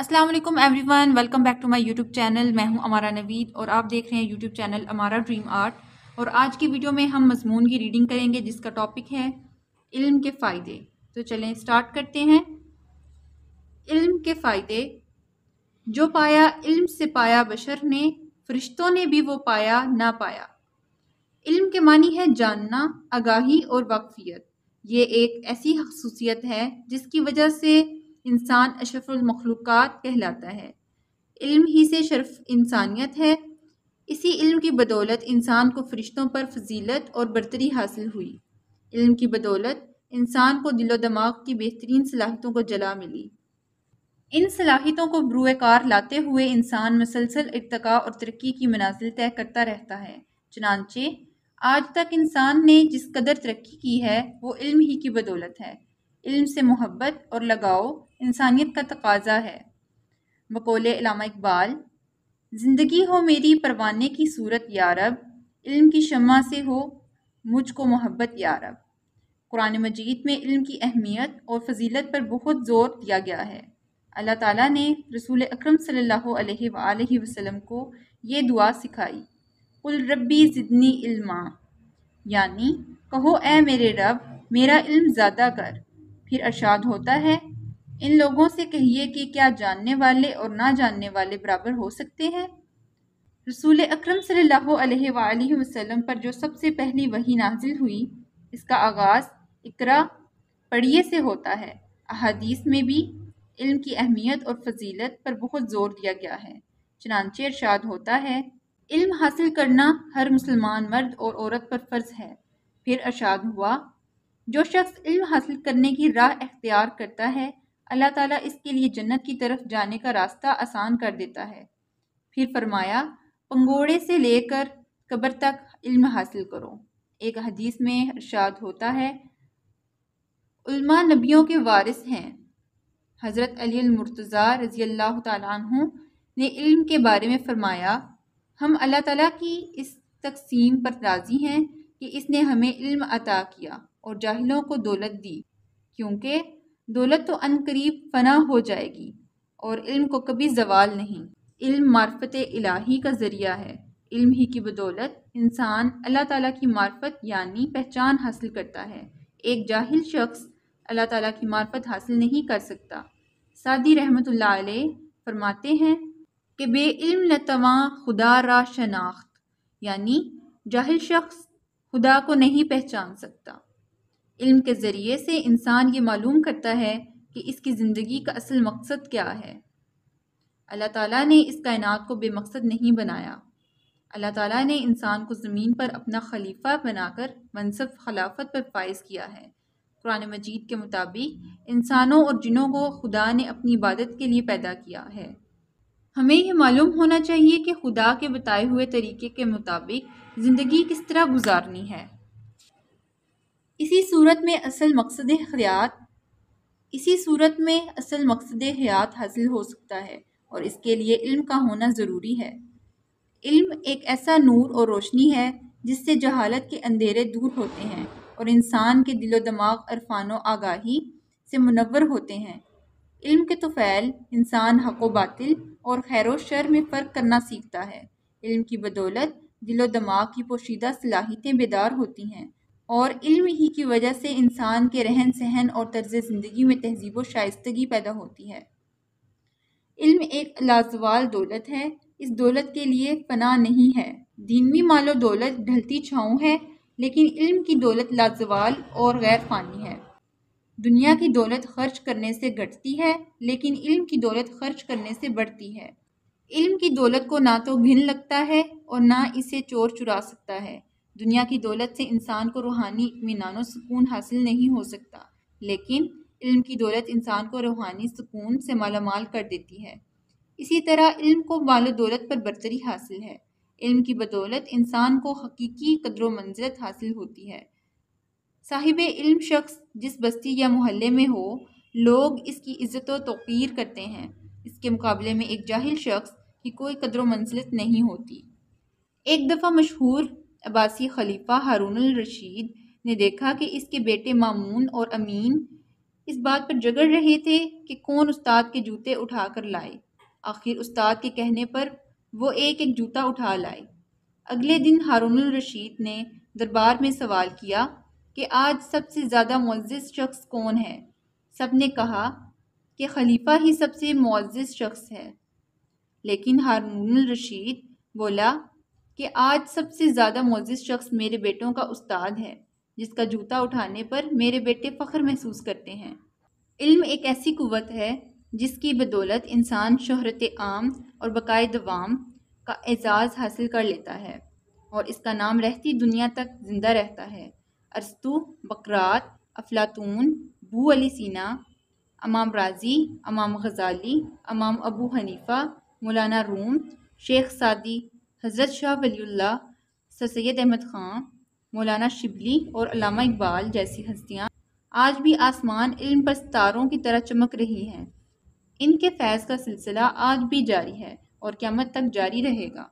Aslam everyone welcome back to my YouTube channel मैं हूं अमारा नवीद और आप देख रहे हैं YouTube channel Amara dream art और आज की वीडियो में हम मजमून की रीडिंग करेंगे जिसका टॉपिक है इल्म के फ़ायदे तो चलें स्टार्ट करते हैं इल्म के फ़ायदे जो पाया इल्म से पाया बशर ने फरिश्तों ने भी वो पाया ना पाया इल्म के मानी है जानना आगाही और वाकफियत ये एक ऐसी खसूसियत है जिसकी वजह से इंसान अशरफुलमखलूक़ कहलाता है इल्म ही से शर्फ इंसानियत है इसी इल्म की बदौलत इंसान को फरिश्तों पर फजीलत और बरतरी हासिल हुई इल्म की बदौलत इंसान को दिलो दमाग की बेहतरीन सलाहितों को जला मिली इन सलाहितों को कार लाते हुए इंसान मसलसल इरतका और तरक्की की मनाजिल तय करता रहता है चनानचे आज तक इंसान ने जिस कदर तरक्की की है वो इल्म ही की बदौलत है इल्म से मोहब्बत और लगाव इंसानियत का तकाजा है बकोल इलामा इकबाल ज़िंदगी हो मेरी परवाने की सूरत यारब इल्म की शमा से हो मुझको मोहब्बत यारब कुरान मजीद में इल्म की अहमियत और फजीलत पर बहुत ज़ोर दिया गया है अल्लाह ताला ने रसूल अकरम सल्लल्लाहु अलैहि वसल्लम को ये दुआ सिखाई उल रब्बी ज़िदनी इल्मा यानी कहो ए मेरे रब मेरा इल्म ज़्यादा कर फिर अर्शाद होता है इन लोगों से कहिए कि क्या जानने वाले और ना जानने वाले बराबर हो सकते हैं रसूल अक्रम सल्हसम पर जो सबसे पहली वही नाजिल हुई इसका आगाज़ इकरा पढ़िए से होता है अहदीस में भी इल्म की अहमियत और फजीलत पर बहुत ज़ोर दिया गया है चनानचे इरशाद होता है इल्म हासिल करना हर मुसलमान मर्द और औरत पर फ़र्ज़ है फिर अरशाद हुआ जो शख्स इल्म हासिल करने की राह अख्तियार करता है अल्लाह ताला इसके लिए जन्नत की तरफ जाने का रास्ता आसान कर देता है फिर फरमाया पंगोड़े से लेकर कब्र तक इल्म हासिल करो एक हदीस में इरशाद होता है उल्मा नबियों के वारिस हैं हज़रत अली मुर्तज़ा रज़ी अल्लाह तु ने इल्म के बारे में फ़रमाया हम अल्लाह ताला की इस तकसीम पर राज़ी हैं कि इसने हमें इल्म अता किया और जाहिलों को दौलत दी क्योंकि दौलत तो करीब फना हो जाएगी और इल्म को कभी जवाल नहीं इल्म मार्फत इलाही का ज़रिया है इल्म ही की बदौलत इंसान अल्लाह ताला की मार्फत यानी पहचान हासिल करता है एक जाहिल शख्स अल्लाह ताला की मार्फत हासिल नहीं कर सकता सादी रहमत फरमाते हैं कि बे इल्म लतवा खुदा रा शनाख्त यानी जाहिल शख्स खुदा को नहीं पहचान सकता इल्म के ज़रिए से इंसान ये मालूम करता है कि इसकी ज़िंदगी का असल मकसद क्या है अल्लाह ताला ने इस कायनात को बेमकसद नहीं बनाया अल्लाह ताला ने इंसान को ज़मीन पर अपना खलीफा बनाकर मनसब खिलाफत पर फायज़ किया है कुरान मजीद के मुताबिक इंसानों और जिनों को खुदा ने अपनी इबादत के लिए पैदा किया है हमें यह मालूम होना चाहिए कि खुदा के बताए हुए तरीके के मुताबिक ज़िंदगी किस तरह गुजारनी है इसी सूरत में असल मकसद हयात इसी सूरत में असल मकसद हयात हासिल हो सकता है और इसके लिए इल्म का होना ज़रूरी है इल्म एक ऐसा नूर और रोशनी है जिससे जहालत के अंधेरे दूर होते हैं और इंसान के दिलो दिमाग अरफान आगाही से मुनवर होते हैं इल्म के तोफ़ैल इंसान हक बातिल और खैर व शर में फ़र्क करना सीखता है इल्म की बदौलत दिलो दिमाग की पोशीदा सलाहितें बेदार होती हैं और इल्म ही की वजह से इंसान के रहन सहन और तर्ज ज़िंदगी में तहजीब व शाइस्तगी पैदा होती है इल्म एक लाजवाल दौलत है इस दौलत के लिए पनाह नहीं है दीनवी मालो दौलत ढलती छाँव है लेकिन इल्म की दौलत लाजवाल और गैर फानी है दुनिया की दौलत खर्च करने से घटती है लेकिन इल्म की दौलत खर्च करने से बढ़ती है इल्म की दौलत को ना तो घिन लगता है और ना इसे चोर चुरा सकता है दुनिया की दौलत से इंसान को रूहानी इतमान सुकून हासिल नहीं हो सकता लेकिन इल्म की दौलत इंसान को रूहानी सुकून से मालामाल कर देती है इसी तरह इल्म को माल दौलत पर बरतरी हासिल है इल्म की बदौलत इंसान को हकीकी कदर मंजिलत हासिल होती है साहिब इल्म शख्स जिस बस्ती या मोहल्ले में हो लोग इसकी इज़्ज़त व तोीर करते हैं इसके मुकाबले में एक जाहिल शख्स की कोई कदर मंजिलत नहीं होती एक दफ़ा मशहूर अबासी खलीफा हारून रशीद ने देखा कि इसके बेटे मामून और अमीन इस बात पर जगड़ रहे थे कि कौन उस्ताद के जूते उठा कर लाए आखिर उस्ताद के कहने पर वो एक एक जूता उठा लाए अगले दिन हारून रशीद ने दरबार में सवाल किया कि आज सबसे ज़्यादा मुज्ज़ शख्स कौन है सब ने कहा कि खलीफा ही सबसे मुज्ज़ शख्स है लेकिन हारून रशीद बोला कि आज सबसे ज़्यादा मोजिस शख्स मेरे बेटों का उस्ताद है जिसका जूता उठाने पर मेरे बेटे फ़ख्र महसूस करते हैं इल्म एक ऐसी कुत है जिसकी बदौलत इंसान शहरत आम और बकाए दवाम का एजाज़ हासिल कर लेता है और इसका नाम रहती दुनिया तक ज़िंदा रहता है अरस्तु बकरात अफलातून बू अली सीना अमाम राजी अमाम गज़ाली अमाम अबू हनीफ़ा मौलाना room Sheikh Saadi Hazrat Shah Waliullah Sir Syed Ahmad Khan Maulana Shibli और अलामा इकबाल जैसी हस्तियाँ आज भी आसमान इल्म पर सितारों की तरह चमक रही हैं इनके फैज़ का सिलसिला आज भी जारी है और क़्यामत तक जारी रहेगा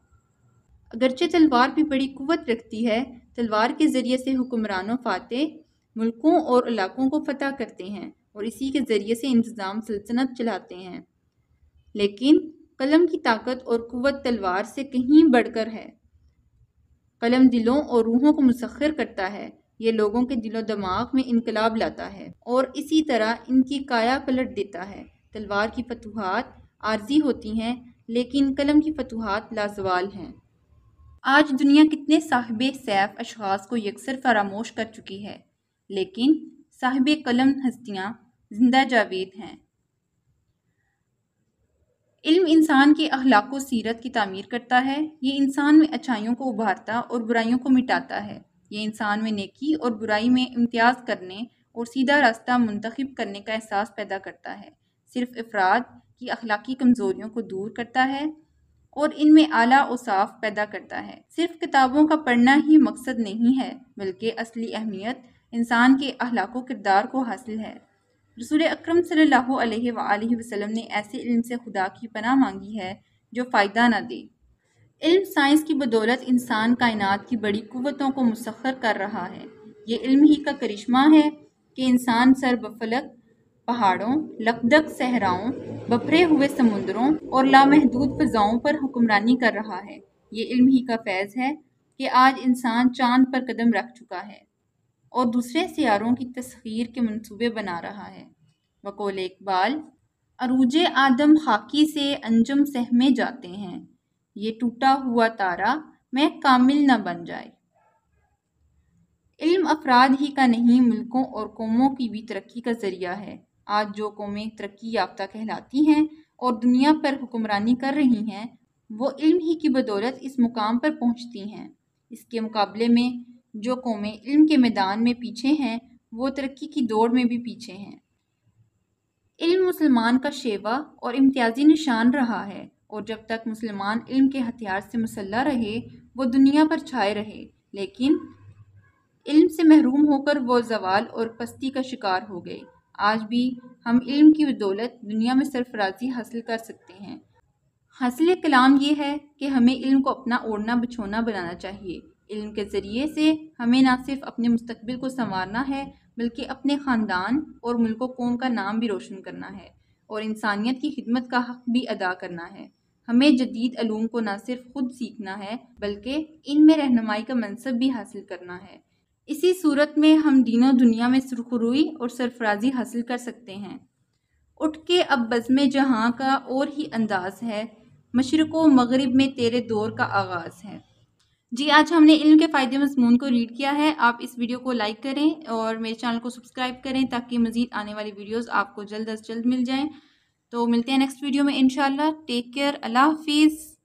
अगरचे तलवार भी बड़ी कुत रखती है तलवार के ज़रिए से हुक्मरानों फातह मुल्कों और इलाकों को फतह करते हैं और इसी के ज़रिए से इंतज़ाम सल्तनत चलाते हैं लेकिन कलम की ताकत और कुत तलवार से कहीं बढ़कर है कलम दिलों और रूहों को मुसखर करता है ये लोगों के दिलो दिमाग में इनकलाब लाता है और इसी तरह इनकी काया पलट देता है तलवार की फतूहत आर्जी होती हैं लेकिन कलम की फतूहत लाजवाल हैं आज दुनिया कितने साहिब सैफ अशास को यकसर फरामोश कर चुकी है लेकिन साहिब कलम हस्तियाँ जिंदा जावेद हैं इल्म इंसान के अखलाक सीरत की तमीर करता है ये इंसान में अच्छाइयों को उभारता और बुराइयों को मिटाता है ये इंसान में नेकी और बुराई में इम्तियाज़ करने और सीधा रास्ता मुंतखब करने का एहसास पैदा करता है सिर्फ अफराद की अखलाकी कमज़ोरियों को दूर करता है और इनमें आला साफ पैदा करता है सिर्फ किताबों का पढ़ना ही मकसद नहीं है बल्कि असली अहमियत इंसान के अखलाक किरदार को हासिल है रसूल अक्रम सम ने ऐसे इल्म से खुदा की पनाह मांगी है जो फ़ायदा ना दे इल्म साइंस की बदौलत इंसान कायनात की बड़ी कुतों को मुसखर कर रहा है ये इल्म ही का करिश्मा है कि इंसान सर बफलक पहाड़ों लकदक सहराओं बफरे हुए समुद्रों और लामहदूद फ़जाओं पर हुक्मरानी कर रहा है ये इल्म ही का फैज़ है कि आज इंसान चांद पर कदम रख चुका है और दूसरे सियारों की तस्वीर के मनसूबे बना रहा है बकोल इकबाल अरूज आदम खाकी से अंजम सहमे जाते हैं ये टूटा हुआ तारा मैं कामिल न बन जाए इल्म अफराद ही का नहीं मुल्कों और कौमों की भी तरक्की का ज़रिया है आज जो कौमें तरक्की याफ्ता कहलाती हैं और दुनिया पर हुक्मरानी कर रही हैं वो इल्म ही की बदौलत इस मुकाम पर पहुँचती हैं इसके मुकाबले में जो कौमें इल्म के मैदान में पीछे हैं वो तरक्की की दौड़ में भी पीछे हैं इल्म मुसलमान का शेवा और इम्तियाजी निशान रहा है और जब तक मुसलमान इल्म के हथियार से मुसल्ला रहे वो दुनिया पर छाए रहे लेकिन इल्म से महरूम होकर वो जवाल और पस्ती का शिकार हो गए आज भी हम इल्म की बदौलत दुनिया में सरफराजी हासिल कर सकते हैं हासिल कलाम ये है कि हमें इल्म को अपना ओढ़ना बिछोना बनाना चाहिए इल्म के ज़रिए से हमें ना सिर्फ अपने मुस्तबिल को संवारना है बल्कि अपने ख़ानदान और मुल्क कौम का नाम भी रोशन करना है और इंसानियत की खिदमत का हक भी अदा करना है हमें जदीद अलूम को ना सिर्फ ख़ुद सीखना है बल्कि इनमें रहनुमाई का मनसब भी हासिल करना है इसी सूरत में हम दिनों दुनिया में सुरखरुई और सरफराजी हासिल कर सकते हैं उठ के अब बज़म जहाँ का और ही अंदाज़ है मशरक़ व मगरब में तेरे दौर का आगाज़ है जी आज हमने इल्म के फ़ायदे मजमून को रीड किया है आप इस वीडियो को लाइक करें और मेरे चैनल को सब्सक्राइब करें ताकि मज़ीद आने वाली वीडियोस आपको जल्द अज जल्द मिल जाएं तो मिलते हैं नेक्स्ट वीडियो में इन टेक केयर अल्लाह हाफिज़